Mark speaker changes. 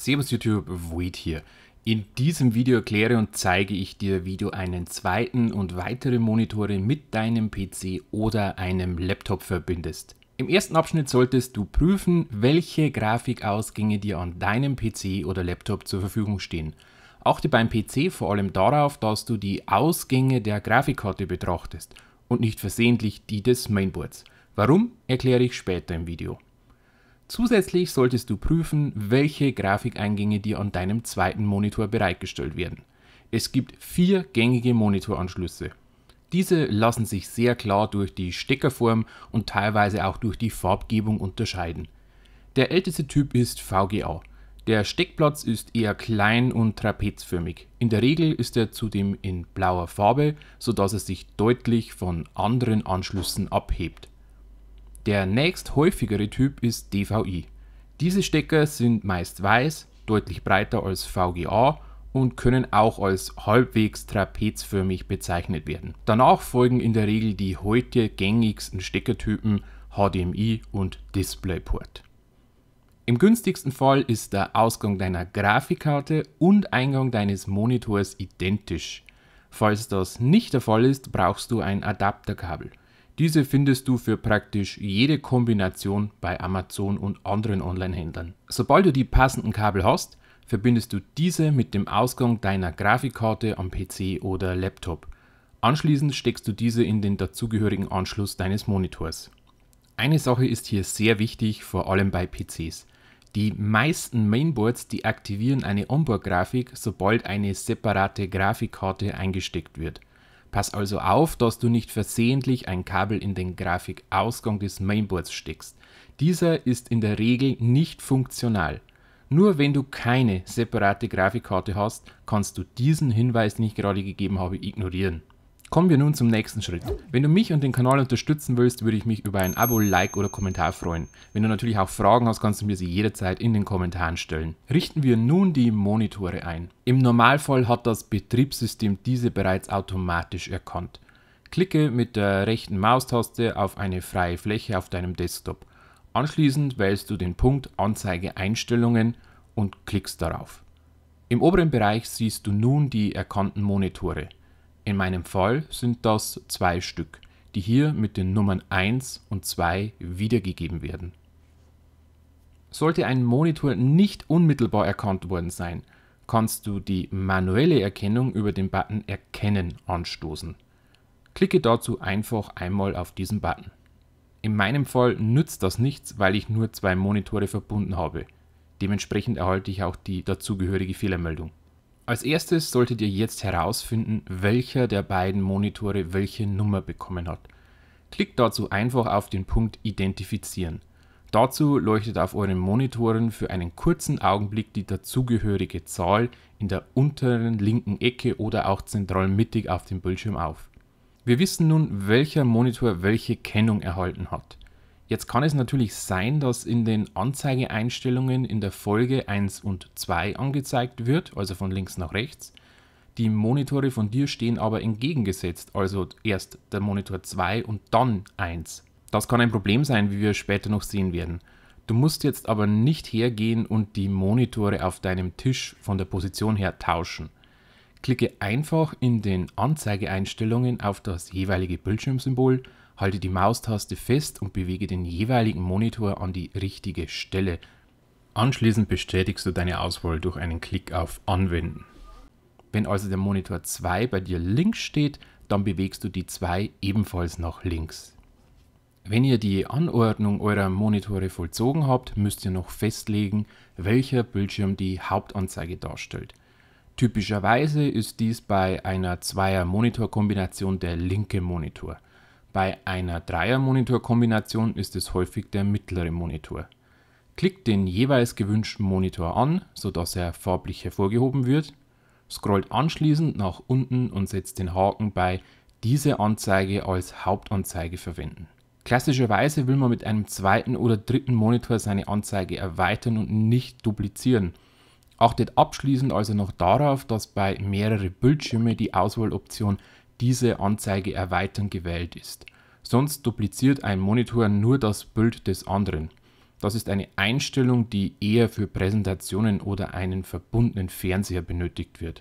Speaker 1: Servus YouTube, Void hier. In diesem Video erkläre und zeige ich dir, wie du einen zweiten und weitere Monitore mit deinem PC oder einem Laptop verbindest. Im ersten Abschnitt solltest du prüfen, welche Grafikausgänge dir an deinem PC oder Laptop zur Verfügung stehen. Achte beim PC vor allem darauf, dass du die Ausgänge der Grafikkarte betrachtest und nicht versehentlich die des Mainboards. Warum, erkläre ich später im Video. Zusätzlich solltest du prüfen, welche Grafikeingänge dir an deinem zweiten Monitor bereitgestellt werden. Es gibt vier gängige Monitoranschlüsse. Diese lassen sich sehr klar durch die Steckerform und teilweise auch durch die Farbgebung unterscheiden. Der älteste Typ ist VGA. Der Steckplatz ist eher klein und trapezförmig. In der Regel ist er zudem in blauer Farbe, sodass er sich deutlich von anderen Anschlüssen abhebt. Der nächst häufigere Typ ist DVI. Diese Stecker sind meist weiß, deutlich breiter als VGA und können auch als halbwegs trapezförmig bezeichnet werden. Danach folgen in der Regel die heute gängigsten Steckertypen HDMI und DisplayPort. Im günstigsten Fall ist der Ausgang deiner Grafikkarte und Eingang deines Monitors identisch. Falls das nicht der Fall ist, brauchst du ein Adapterkabel. Diese findest du für praktisch jede Kombination bei Amazon und anderen Online-Händlern. Sobald du die passenden Kabel hast, verbindest du diese mit dem Ausgang deiner Grafikkarte am PC oder Laptop. Anschließend steckst du diese in den dazugehörigen Anschluss deines Monitors. Eine Sache ist hier sehr wichtig, vor allem bei PCs. Die meisten Mainboards deaktivieren eine Onboard-Grafik, sobald eine separate Grafikkarte eingesteckt wird. Pass also auf, dass du nicht versehentlich ein Kabel in den Grafikausgang des Mainboards steckst. Dieser ist in der Regel nicht funktional. Nur wenn du keine separate Grafikkarte hast, kannst du diesen Hinweis, den ich gerade gegeben habe, ignorieren. Kommen wir nun zum nächsten Schritt. Wenn du mich und den Kanal unterstützen willst, würde ich mich über ein Abo, Like oder Kommentar freuen. Wenn du natürlich auch Fragen hast, kannst du mir sie jederzeit in den Kommentaren stellen. Richten wir nun die Monitore ein. Im Normalfall hat das Betriebssystem diese bereits automatisch erkannt. Klicke mit der rechten Maustaste auf eine freie Fläche auf deinem Desktop. Anschließend wählst du den Punkt Anzeige Einstellungen und klickst darauf. Im oberen Bereich siehst du nun die erkannten Monitore. In meinem Fall sind das zwei Stück, die hier mit den Nummern 1 und 2 wiedergegeben werden. Sollte ein Monitor nicht unmittelbar erkannt worden sein, kannst du die manuelle Erkennung über den Button Erkennen anstoßen. Klicke dazu einfach einmal auf diesen Button. In meinem Fall nützt das nichts, weil ich nur zwei Monitore verbunden habe. Dementsprechend erhalte ich auch die dazugehörige Fehlermeldung. Als erstes solltet ihr jetzt herausfinden, welcher der beiden Monitore welche Nummer bekommen hat. Klickt dazu einfach auf den Punkt Identifizieren. Dazu leuchtet auf euren Monitoren für einen kurzen Augenblick die dazugehörige Zahl in der unteren linken Ecke oder auch zentral mittig auf dem Bildschirm auf. Wir wissen nun, welcher Monitor welche Kennung erhalten hat. Jetzt kann es natürlich sein, dass in den Anzeigeeinstellungen in der Folge 1 und 2 angezeigt wird, also von links nach rechts. Die Monitore von dir stehen aber entgegengesetzt, also erst der Monitor 2 und dann 1. Das kann ein Problem sein, wie wir später noch sehen werden. Du musst jetzt aber nicht hergehen und die Monitore auf deinem Tisch von der Position her tauschen. Klicke einfach in den Anzeigeeinstellungen auf das jeweilige Bildschirmsymbol halte die Maustaste fest und bewege den jeweiligen Monitor an die richtige Stelle. Anschließend bestätigst du deine Auswahl durch einen Klick auf Anwenden. Wenn also der Monitor 2 bei dir links steht, dann bewegst du die 2 ebenfalls nach links. Wenn ihr die Anordnung eurer Monitore vollzogen habt, müsst ihr noch festlegen, welcher Bildschirm die Hauptanzeige darstellt. Typischerweise ist dies bei einer Zweier-Monitor-Kombination der linke Monitor. Bei einer Dreier-Monitor-Kombination ist es häufig der mittlere Monitor. Klickt den jeweils gewünschten Monitor an, sodass er farblich hervorgehoben wird, scrollt anschließend nach unten und setzt den Haken bei diese Anzeige als Hauptanzeige verwenden. Klassischerweise will man mit einem zweiten oder dritten Monitor seine Anzeige erweitern und nicht duplizieren. Achtet abschließend also noch darauf, dass bei mehreren Bildschirmen die Auswahloption diese Anzeige erweitern gewählt ist. Sonst dupliziert ein Monitor nur das Bild des anderen. Das ist eine Einstellung, die eher für Präsentationen oder einen verbundenen Fernseher benötigt wird